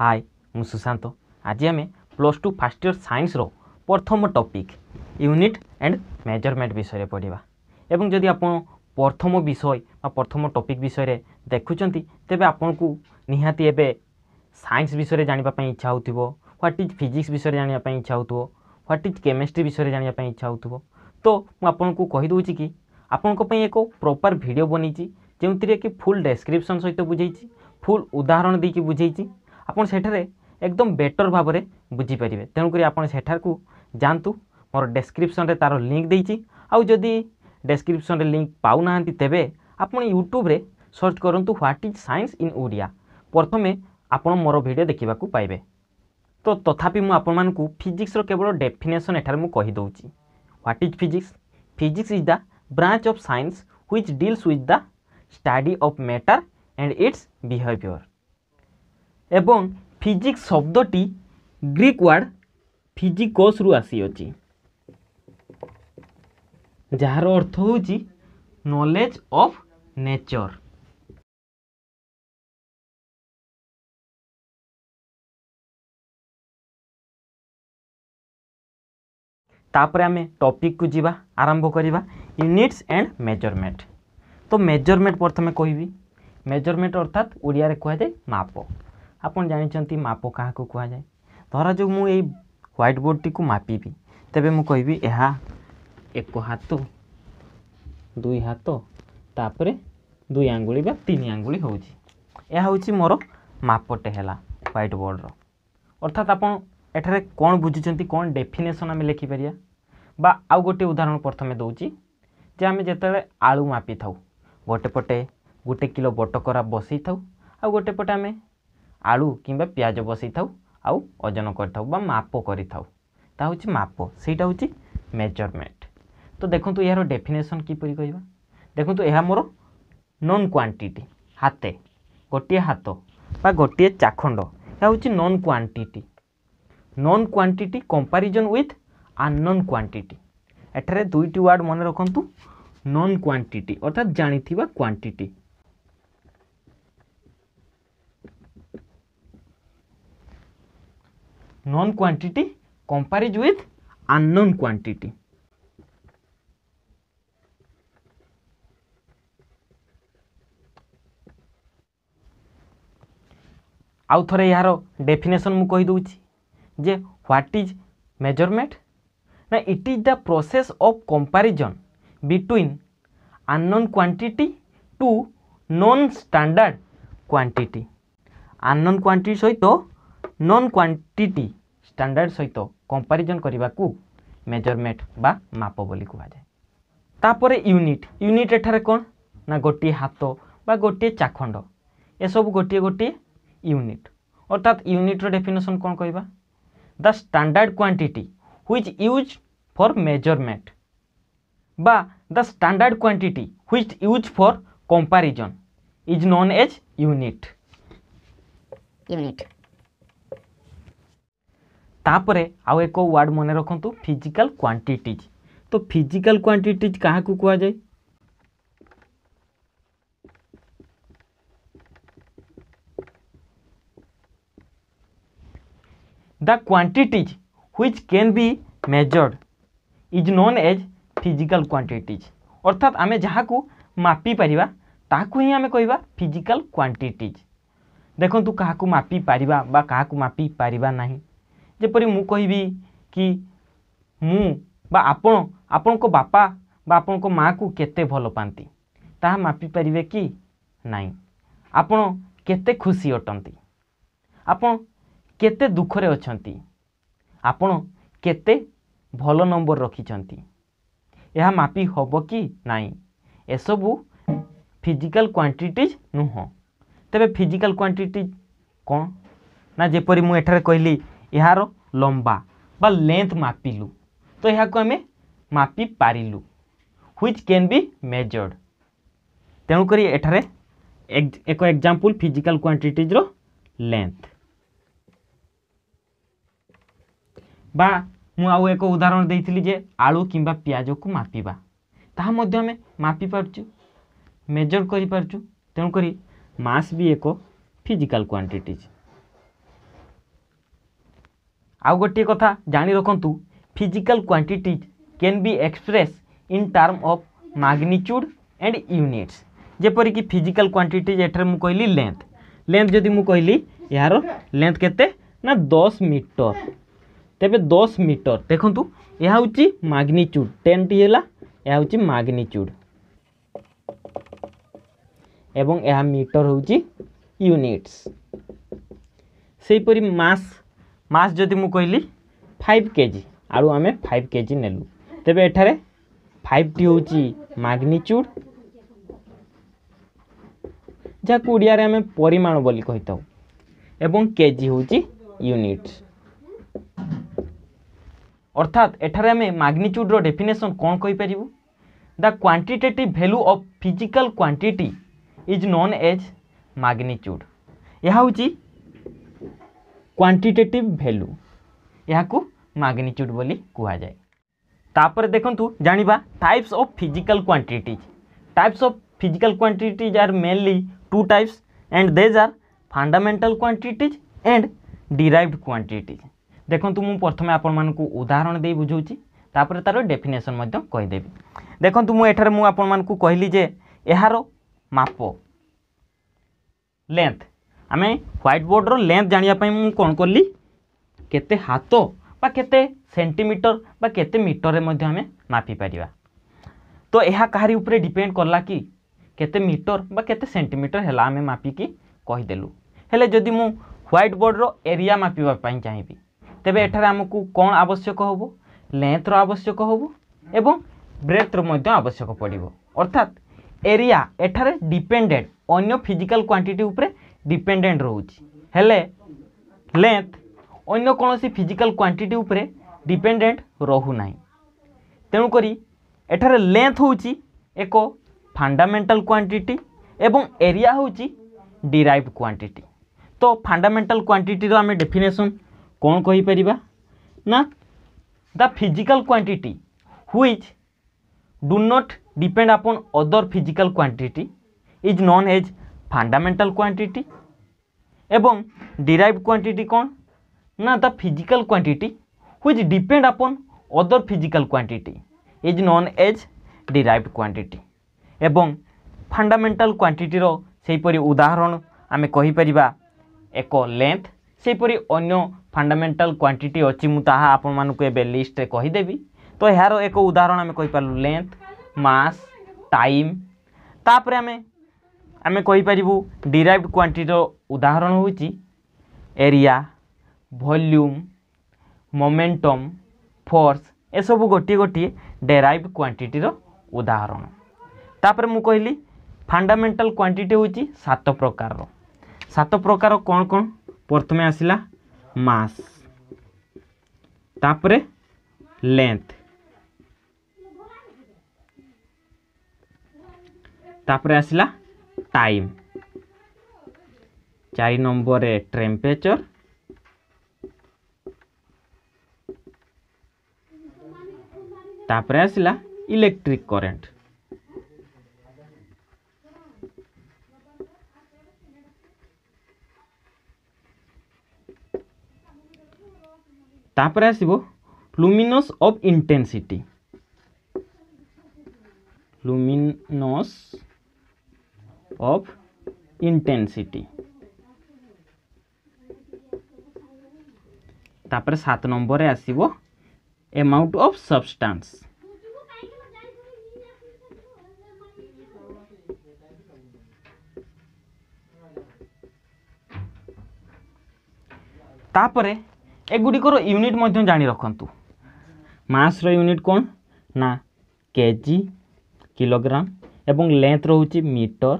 ହାଏ ମୁଁ ସୁଶାନ୍ତ ଆଜି ଆମେ ପ୍ଲସ୍ ଟୁ ଫାର୍ଷ୍ଟ ଇୟର୍ ସାଇନ୍ସର ପ୍ରଥମ ଟପିକ୍ ୟୁନିଟ୍ ଆଣ୍ଡ ମେଜରମେଣ୍ଟ ବିଷୟରେ ପଢ଼ିବା ଏବଂ ଯଦି ଆପଣ ପ୍ରଥମ ବିଷୟ ବା ପ୍ରଥମ ଟପିକ୍ ବିଷୟରେ ଦେଖୁଛନ୍ତି ତେବେ ଆପଣଙ୍କୁ ନିହାତି ଏବେ ସାଇନ୍ସ ବିଷୟରେ ଜାଣିବା ପାଇଁ ଇଚ୍ଛା ହେଉଥିବ ହ୍ୱାଟ୍ ଇଜ୍ ଫିଜିକ୍ସ ବିଷୟରେ ଜାଣିବା ପାଇଁ ଇଚ୍ଛା ହେଉଥିବ ହ୍ୱାଟ୍ ଇଜ୍ କେମିଷ୍ଟ୍ରି ବିଷୟରେ ଜାଣିବା ପାଇଁ ଇଚ୍ଛା ହେଉଥିବ ତ ମୁଁ ଆପଣଙ୍କୁ କହିଦେଉଛି କି ଆପଣଙ୍କ ପାଇଁ ଏକ ପ୍ରପର୍ ଭିଡ଼ିଓ ବନେଇଛି ଯେଉଁଥିରେ କି ଫୁଲ୍ ଡେସ୍କ୍ରିପସନ୍ ସହିତ ବୁଝେଇଛି ଫୁଲ୍ ଉଦାହରଣ ଦେଇକି ବୁଝେଇଛି ଆପଣ ସେଠାରେ একদম বেটর ভাবে বুঝিপারে তেমকি আপনার সেঠার যাতে মোর ডেসক্রিপশনরে তার লিঙ্ক দিয়েছি আদি ডেসক্রিপশনরে লিঙ্ক পাও না তেবে আপনার ইউট্যুব্রে সর্চ করতু what is science in Odia প্রথমে আপনার মোর ভিডিও দেখা পাইবে তো তথাপি মু আপনার ফিজিক্সর কেবল ডেফিনেসন এঠার মুদৌছি what is physics physics is the branch of science which deals with the study of matter and its behaviour এবং ফিজিক্স শব্দটি গ্রিক ওয়ার্ড ফিজিকসরু আসিଅଛି ଯାହାର ଅର୍ଥ ହେଉଛି ନଲେଜ ଅଫ୍ ନେଚର୍ ତାପରେ ଆମେ ଟପିକ୍କୁ ଯିବା ଆରମ୍ଭ କରିବା ୟୁନିଟ୍ସ ଆଣ୍ଡ ମେଜରମେଣ୍ଟ ତ ମେଜରମେଣ୍ଟ ପ୍ରଥମେ କହିବି ମେଜରମେଣ୍ଟ ଅର୍ଥାତ୍ ଓଡ଼ିଆରେ କୁହାଯାଏ ମାପ ଆପଣ ଜାଣିଛନ୍ତି ମାପ କାହାକୁ କୁହାଯାଏ ଧରାଯାଉ ମୁଁ ଏଇ ହ୍ୱାଇଟ୍ ବୋର୍ଡ଼ଟିକୁ ମାପିବି ତେବେ ମୁଁ କହିବି ଏହା ଏକ ହାତ ଦୁଇ ହାତ ତାପରେ ଦୁଇ ଆଙ୍ଗୁଳି ବା ତିନି ଆଙ୍ଗୁଳି ହେଉଛି ଏହା ହେଉଛି ମୋର ମାପଟେ ହେଲା ହ୍ୱାଇଟ୍ ବୋର୍ଡ଼ର ଅର୍ଥାତ୍ ଆପଣ ଏଠାରେ କ'ଣ ବୁଝୁଛନ୍ତି କ'ଣ ଡେଫିନେସନ୍ ଆମେ ଲେଖିପାରିବା ବା ଆଉ ଗୋଟିଏ ଉଦାହରଣ ପ୍ରଥମେ ଦେଉଛି ଯେ ଆମେ ଯେତେବେଳେ ଆଳୁ ମାପିଥାଉ ଗୋଟେ ପଟେ ଗୋଟେ କିଲୋ ବଟକରା ବସାଇଥାଉ ଆଉ ଗୋଟେ ପଟେ ଆମେ ଆଳୁ କିମ୍ବା ପିଆଜ ବସାଇଥାଉ ଆଉ ଓଜନ କରିଥାଉ ବା ମାପ କରିଥାଉ ତାହା ହେଉଛି ମାପ ସେଇଟା ହେଉଛି ମେଜରମେଣ୍ଟ ତ ଦେଖନ୍ତୁ ଏହାର ଡେଫିନେସନ୍ କିପରି କହିବା ଦେଖନ୍ତୁ ଏହା ମୋର ନନ୍ କ୍ୱାଣ୍ଟିଟି ହାତେ ଗୋଟିଏ ହାତ ବା ଗୋଟିଏ ଚାଖଣ୍ଡ ଏହା ହେଉଛି known quantity known quantity comparison with unknown quantity ଏଠାରେ ଦୁଇଟି ୱାର୍ଡ଼ ମନେ ରଖନ୍ତୁ ନନ୍ କ୍ୱାଣ୍ଟିଟି ଅର୍ଥାତ୍ ଜାଣିଥିବା quantity known quantity compares with unknown quantity. आउ थे यार डेफिनेसन मुझे कहीदे जे ह्वाट इज मेजरमेंट ना it is the process of comparison between unknown quantity to known standard quantity unknown quantity सहित नॉन क्वांटिटी ଷ୍ଟାଣ୍ଡାର୍ଡ଼ ସହିତ କମ୍ପାରିଜନ୍ କରିବାକୁ ମେଜରମେଣ୍ଟ ବା ମାପ ବୋଲି କୁହାଯାଏ ତାପରେ ୟୁନିଟ୍ ୟୁନିଟ୍ ଏଠାରେ କ'ଣ ନା ଗୋଟିଏ ହାତ ବା ଗୋଟିଏ ଚାଖଣ୍ଡ ଏସବୁ ଗୋଟିଏ ଗୋଟିଏ ୟୁନିଟ୍ ଅର୍ଥାତ୍ ୟୁନିଟ୍ର ଡେଫିନେସନ୍ କ'ଣ କହିବା the standard quantity which use for measurement বা the standard quantity which use for comparison is known as unit unit तापर आउ एक वार्ड मन रखु फिजिकाल क्वांटीट तो फिजिकाल क्वांटीटीज क्या कहा जाए the quantities which can be measured is known as physical quantities अर्थात आम जहाँ को मापी पारा ताकूमें कह फिजिकाल क्वांटीटीज देखु क्या मापी पारा क्या मापी पारा ना ଯେପରି ମୁଁ କହିବି କି ମୁଁ ବା ଆପଣ ଆପଣଙ୍କ ବାପା ବା ଆପଣଙ୍କ ମାଆକୁ କେତେ ଭଲ ପାଆନ୍ତି ତାହା ମାପି ପାରିବେ କି ନାହିଁ ଆପଣ କେତେ ଖୁସି ଅଟନ୍ତି ଆପଣ କେତେ ଦୁଃଖରେ ଅଛନ୍ତି ଆପଣ କେତେ ଭଲ ନମ୍ବର ରଖିଛନ୍ତି ଏହା ମାପି ହେବ କି ନାହିଁ ଏସବୁ ଫିଜିକାଲ୍ କ୍ୱାଣ୍ଟିଟିଜ୍ ନୁହଁ ତେବେ ଫିଜିକାଲ୍ କ୍ୱାଣ୍ଟିଟିଜ୍ କ'ଣ ନା ଯେପରି ମୁଁ ଏଠାରେ କହିଲି यार लंबा वेन्थ मापिलु तो यहाँ मापि पारू ह्विच कैन भी मेजर्ड तेणुक एठार एक एग्जांपल फिजिकल क्वांटिटीज़ रो लेंथ बा मुझे एक उदाहरण दे आलु कि पिज को मापिबा तामें मापिपु मेजर करेणुक मास भी एक फिजिकल क्वांटिटीज़ ଆଉ ଗୋଟିଏ କଥା ଜାଣି ରଖନ୍ତୁ physical quantities can be express in term of magnitude and units ଯେପରିକି ଫିଜିକାଲ୍ କ୍ୱାଣ୍ଟିଟିଜ୍ ଏଠାରେ ମୁଁ କହିଲି ଲେନ୍ଥ ଲେନ୍ଥ ଯଦି ମୁଁ କହିଲି ଏହାର ଲେନ୍ଥ କେତେ ନା ଦଶ ମିଟର ତେବେ ଦଶ ମିଟର ଦେଖନ୍ତୁ ଏହା ହେଉଛି ମାଗ୍ନିଚ୍ୟୁଡ୍ ଟେନ୍ଟି ହେଲା ଏହା ହେଉଛି ମାଗ୍ନିଚ୍ୟୁଡ୍ ଏବଂ ଏହା ମିଟର ହେଉଛି ୟୁନିଟ୍ସ ସେହିପରି ମାସ୍ ମାସ୍ ଯଦି ମୁଁ କହିଲି ଫାଇଭ୍ କେଜି ଆଳୁ ଆମେ ଫାଇଭ୍ କେଜି ନେଲୁ ତେବେ ଏଠାରେ ଫାଇଭ୍ଟି ହେଉଛି ମାଗ୍ନିଚ୍ୟୁଡ଼୍ ଯାହାକୁ ଓଡ଼ିଆରେ ଆମେ ପରିମାଣ ବୋଲି କହିଥାଉ ଏବଂ କେଜି ହେଉଛି ୟୁନିଟ୍ ଅର୍ଥାତ୍ ଏଠାରେ ଆମେ ମାଗ୍ନିଚ୍ୟୁଡ଼୍ର ଡେଫିନେସନ୍ କ'ଣ କହିପାରିବୁ the quantitative value of physical quantity is known as magnitude ଏହା ହେଉଛି କ୍ୱାଣ୍ଟିଟେଟିଭ୍ ଭ୍ୟାଲୁ ଏହାକୁ ମାଗ୍ନିଚ୍ୟୁଡ଼୍ ବୋଲି କୁହାଯାଏ ତାପରେ ଦେଖନ୍ତୁ ଜାଣିବା types of physical quantities types of physical quantities are mainly two types and these are fundamental quantities and derived quantities ଦେଖନ୍ତୁ ମୁଁ ପ୍ରଥମେ ଆପଣମାନଙ୍କୁ ଉଦାହରଣ ଦେଇ ବୁଝାଉଛି ତାପରେ ତା'ର ଡେଫିନେସନ୍ ମଧ୍ୟ କହିଦେବି ଦେଖନ୍ତୁ ମୁଁ ଏଠାରେ ମୁଁ ଆପଣମାନଙ୍କୁ କହିଲି ଯେ ଏହାର ମାପ ଲେନ୍ଥ ଆମେ ହ୍ୱାଇଟ୍ ବୋର୍ଡ଼ର ଲେନ୍ଥ ଜାଣିବା ପାଇଁ ମୁଁ କ'ଣ କଲି କେତେ ହାତ ବା କେତେ ସେଣ୍ଟିମିଟର ବା କେତେ ମିଟରରେ ମଧ୍ୟ ଆମେ ମାପିପାରିବା ତ ଏହା କାହାରି ଉପରେ ଡିପେଣ୍ଡ କଲା କି କେତେ ମିଟର ବା କେତେ ସେଣ୍ଟିମିଟର ହେଲା ଆମେ ମାପିକି କହିଦେଲୁ ହେଲେ ଯଦି ମୁଁ ହ୍ୱାଇଟ୍ ବୋର୍ଡ଼ର ଏରିଆ ମାପିବା ପାଇଁ ଚାହିଁବି ତେବେ ଏଠାରେ ଆମକୁ କ'ଣ ଆବଶ୍ୟକ ହେବ ଲେନ୍ଥର ଆବଶ୍ୟକ ହେବ ଏବଂ ବ୍ରେଥର ମଧ୍ୟ ଆବଶ୍ୟକ ପଡ଼ିବ ଅର୍ଥାତ୍ ଏରିଆ ଏଠାରେ ଡିପେଣ୍ଡେଡ଼ ଅନ୍ୟ ଫିଜିକାଲ୍ କ୍ୱାଣ୍ଟିଟି ଉପରେ ডিপেন্ডেন্ট রয়েছে হলে লেন্থ অন্য কোণী ফিজিকাল কোয়ান্টিটি উপরে ডিপেন্ডেন্ট রহুনা তেণুকরি এঠার লেন্থ হচ্ছে এক ফান্ডামেন্টাল কোয়ান্টিটি এবং এরিয়া হচ্ছে ডিরাইভ কোয়ান্টিটি তো ফান্ডামেন্টাল কোয়ান্টিটির আমি ডেফিনেসন কোণ কইপার না the physical quantity which do not depend upon other physical quantity is known as fundamental quantity এবং ডিরাইভ কোয়ান্টিটি কোণ না the physical quantity which depend upon other physical quantity is known as derive quantity এবং fundamental কোয়ান্টিটির সেইপরি উদাহরণ আমি কহিপারিবা এক length সেইপরি অন্য ফান্ডামেন্টাল কোয়ান্টিটি অছি মু তাহা আপনার এবে লিষ্টে কহিদেবি তো এর এক উদাহরণ আমি কইপারু লেন্থ মাস টাইম তাপরে আমি আমি কইপারিবু ডিরাইভড কোয়ান্টিটির ଉଦାହରଣ ହେଉଛି ଏରିଆ ଭଲ୍ୟୁମ୍ ମୋମେଣ୍ଟମ୍ ଫୋର୍ସ ଏସବୁ ଗୋଟିଏ ଗୋଟିଏ ଡେରାଇଭ୍ କ୍ୱାଣ୍ଟିଟିର ଉଦାହରଣ ତାପରେ ମୁଁ କହିଲି ଫଣ୍ଡାମେଣ୍ଟାଲ କ୍ୱାଣ୍ଟିଟି ହେଉଛି ସାତ ପ୍ରକାରର ସାତ ପ୍ରକାର କ'ଣ କ'ଣ ପ୍ରଥମେ ଆସିଲା ମାସ୍ ତାପରେ ଲେନ୍ଥ ତାପରେ ଆସିଲା ଟାଇମ୍ চারি নম্বরে টেম্পারেচার তাপরে আসিলা ইলেকট্রিক করেন্ট তাপরে আসব luminous of intensity luminous of intensity তাপরে সাত নম্বরে আসব এমাউন্ট অফ সবস্টান্স তাপরে এগুড়িকর ইউনিট মধ্যে জানি রাখতু মাসর ইউনিট কোণ না কেজি কিলোগ্রাম এবং লেন্থ রয়েছে মিটর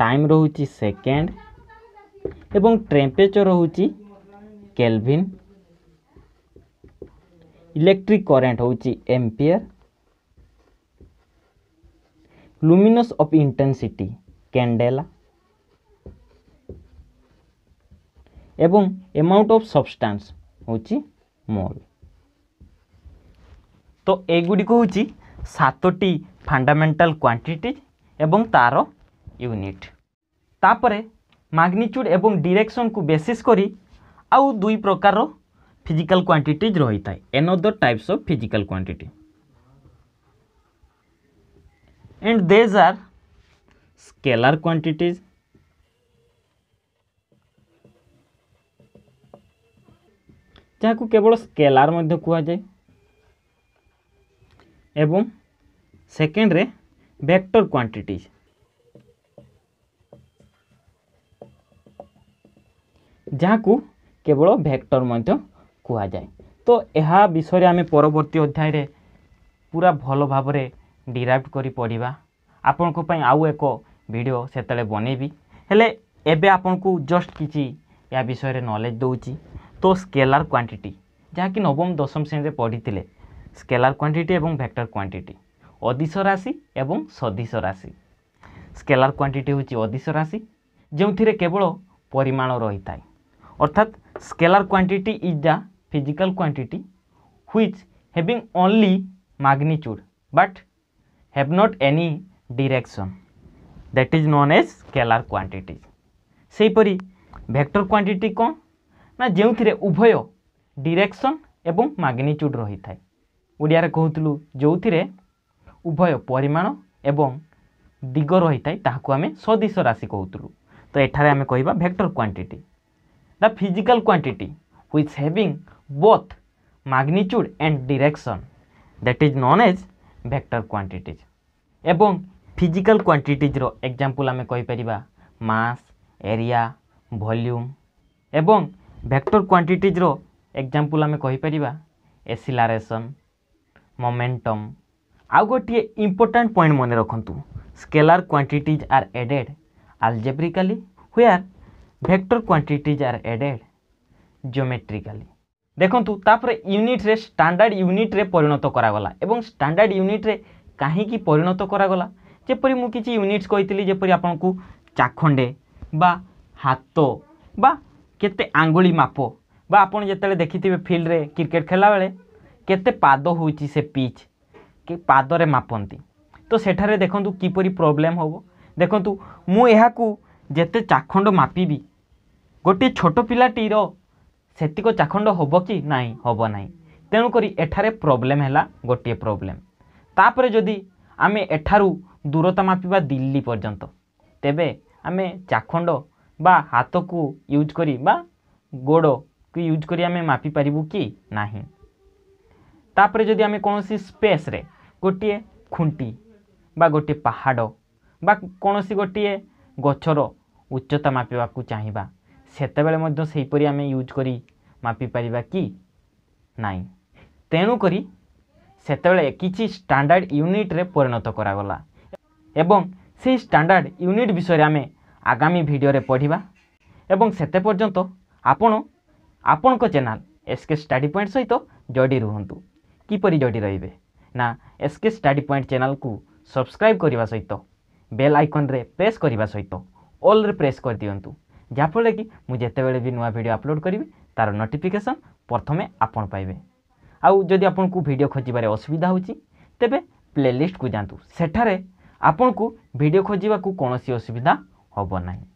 টাইম রয়েছে সেকেন্ড এবং টেম্পরেচর হচ্ছে কেলভিন ইলেকট্রিক করেন্ট হচ্ছে ampere luminous of intensity candela এবং অ্যামাউন্ট অফ সবস্টান্স হচ্ছে মল তো এগুড়ি হচ্ছে সাতটি ফান্ডামেন্টাল কোয়ান্টিটিজ এবং তার ইউনিট তাপরে ম্যাগনিচ্ୟୁଡ୍ ଏବଂ ଡିରେକ୍ସନ୍କୁ ବେସିସ୍ କରି ଆଉ ଦୁଇ ପ୍ରକାରର ଫିଜିକାଲ୍ କ୍ୱାଣ୍ଟିଟିଜ୍ ରହିଥାଏ another types of physical quantity and these are scalar quantities ଯାହାକୁ କେବଳ ସ୍କେଲାର ମଧ୍ୟ କୁହାଯାଏ ଏବଂ ସେକେଣ୍ଡରେ ଭେକ୍ଟର କ୍ୱାଣ୍ଟିଟିଜ୍ ଯାହାକୁ କେବଳ ଭେକ୍ଟର୍ ମଧ୍ୟ କୁହାଯାଏ ତ ଏହା ବିଷୟରେ ଆମେ ପରବର୍ତ୍ତୀ ଅଧ୍ୟାୟରେ ପୁରା ଭଲ ଭାବରେ ଡିରାଇଭ୍ କରି ପଢ଼ିବା ଆପଣଙ୍କ ପାଇଁ ଆଉ ଏକ ଭିଡ଼ିଓ ସେତେବେଳେ ବନେଇବି ହେଲେ ଏବେ ଆପଣଙ୍କୁ ଜଷ୍ଟ କିଛି ଏହା ବିଷୟରେ ନଲେଜ୍ ଦେଉଛି ତ ସ୍କେଲାର୍ କ୍ୱାଣ୍ଟିଟି ଯାହାକି ନବମ ଦଶମ ଶ୍ରେଣୀରେ ପଢ଼ିଥିଲେ ସ୍କେଲାର୍ କ୍ୱାଣ୍ଟିଟି ଏବଂ ଭେକ୍ଟର୍ କ୍ୱାଣ୍ଟିଟି ଅଦିଶ ରାଶି ଏବଂ ସଦିଶ ରାଶି ସ୍କେଲାର୍ କ୍ୱାଣ୍ଟିଟି ହେଉଛି ଅଦିଶ ରାଶି ଯେଉଁଥିରେ କେବଳ ପରିମାଣ ରହିଥାଏ অর্থাৎ scalar quantity is the physical quantity which having only magnitude but have not any direction that is known as scalar quantities সেইপরি ভেক্টর কোয়ান্টিটি কম না যে উভয় ডিরেকশন এবং ম্যাগনিচিউড রয়েছে ଓଡ଼ିଆରେ କହୁଥିଲୁ ଯେଉଁଥିରେ ଉଭୟ ପରିମାଣ ଏବଂ ଦିଗ ରହିଥାଏ ତାହାକୁ ଆମେ ସଦିଶ ରାଶି କହୁଥିଲୁ ତ ଏଠାରେ ଆମେ କହିବା vector quantity the physical quantity which having both magnitude and direction that is known as vector quantities এবং ফিজিকাল কোয়ান্টিটিজর এক্জাম্পল আমি কইপারিবা মাস এরিয়া ভলিউম এবং ভেক্টর কোয়ান্টিটিজর এক্জাম্পল আমি কইপারিবা এসিলারেসন মোমেন্টম আউ গোটিয়ে ইম্পর্টাট পয়েন্ট মনে রাখতু scalar quantities are added algebraically হুয়ার vector quantities are added geometrically দেখুন তাপরে ইউনিট্রে স্ট্যান্ডার্ড ইউনিট্রে পরিণত করাগলা এবং স্ট্যান্ডার্ড ইউনিট্রে কাহিকি পরিণত করাগলা যেপরি মু কিছু ইউনিটস কইতিলি যেপরি আপনার চাখণ্ডে বা হাত বা কেতে আঙ্গুলি মাপ বা আপনি যেত দেখিথিবে ফিল্ডে ক্রিকেট খেলা বেড়ে কেতে পাদ হচ্ছে সে পিচ কি পাদরে মাপন্তি তো সেঠারে দেখুন কিপরি প্রোবলেম হব দেখুন মু যেতে চাখণ্ড মাপিবি ଗୋଟିଏ ଛୋଟ ପିଲାଟିର ସେତିକ ଚାଖଣ୍ଡ ହେବ କି ନାହିଁ ହେବ ନାହିଁ ତେଣୁକରି ଏଠାରେ ପ୍ରୋବ୍ଲେମ୍ ହେଲା ଗୋଟିଏ ପ୍ରୋବ୍ଲେମ୍ ତାପରେ ଯଦି ଆମେ ଏଠାରୁ ଦୂରତା ମାପିବା ଦିଲ୍ଲୀ ପର୍ଯ୍ୟନ୍ତ ତେବେ ଆମେ ଚାଖଣ୍ଡ ବା ହାତକୁ ୟୁଜ୍ କରି ବା ଗୋଡ଼କୁ ୟୁଜ୍ କରି ଆମେ ମାପିପାରିବୁ କି ନାହିଁ ତାପରେ ଯଦି ଆମେ କୌଣସି ସ୍ପେସ୍ରେ ଗୋଟିଏ ଖୁଣ୍ଟି ବା ଗୋଟିଏ ପାହାଡ଼ ବା କୌଣସି ଗୋଟିଏ ଗଛର ଉଚ୍ଚତା ମାପିବାକୁ ଚାହିଁବା ସେତେବେଳେ ମଧ୍ୟ ସେହିପରି ଆମେ ୟୁଜ୍ କରି ମାପିପାରିବା କି ନାହିଁ ତେଣୁକରି ସେତେବେଳେ କିଛି ଷ୍ଟାଣ୍ଡାର୍ଡ଼ ୟୁନିଟ୍ରେ ପରିଣତ କରାଗଲା ଏବଂ ସେହି ଷ୍ଟାଣ୍ଡାର୍ଡ଼ ୟୁନିଟ୍ ବିଷୟରେ ଆମେ ଆଗାମୀ ଭିଡ଼ିଓରେ ପଢ଼ିବା ଏବଂ ସେତେ ପର୍ଯ୍ୟନ୍ତ ଆପଣ ଆପଣଙ୍କ channel S K study point ସହିତ ଜଡ଼ି ରୁହନ୍ତୁ କିପରି ଜଡ଼ି ରହିବେ ନା ଏସ୍ କେ ଷ୍ଟାଡି ପଏଣ୍ଟ ଚ୍ୟାନେଲ୍କୁ ସବସ୍କ୍ରାଇବ୍ କରିବା ସହିତ ବେଲ୍ ଆଇକନ୍ରେ ପ୍ରେସ୍ କରିବା ସହିତ ଅଲ୍ରେ ପ୍ରେସ୍ କରିଦିଅନ୍ତୁ ଯାହାଫଳରେ କି ମୁଁ ଯେତେବେଳେ ବି ନୂଆ ଭିଡ଼ିଓ ଅପଲୋଡ଼ କରିବି ତା'ର ନୋଟିଫିକେସନ୍ ପ୍ରଥମେ ଆପଣ ପାଇବେ ଆଉ ଯଦି ଆପଣଙ୍କୁ ଭିଡ଼ିଓ ଖୋଜିବାରେ ଅସୁବିଧା ହେଉଛି ତେବେ ପ୍ଲେଲିଷ୍ଟକୁ ଯାଆନ୍ତୁ ସେଠାରେ ଆପଣଙ୍କୁ ଭିଡ଼ିଓ ଖୋଜିବାକୁ କୌଣସି ଅସୁବିଧା ହେବ ନାହିଁ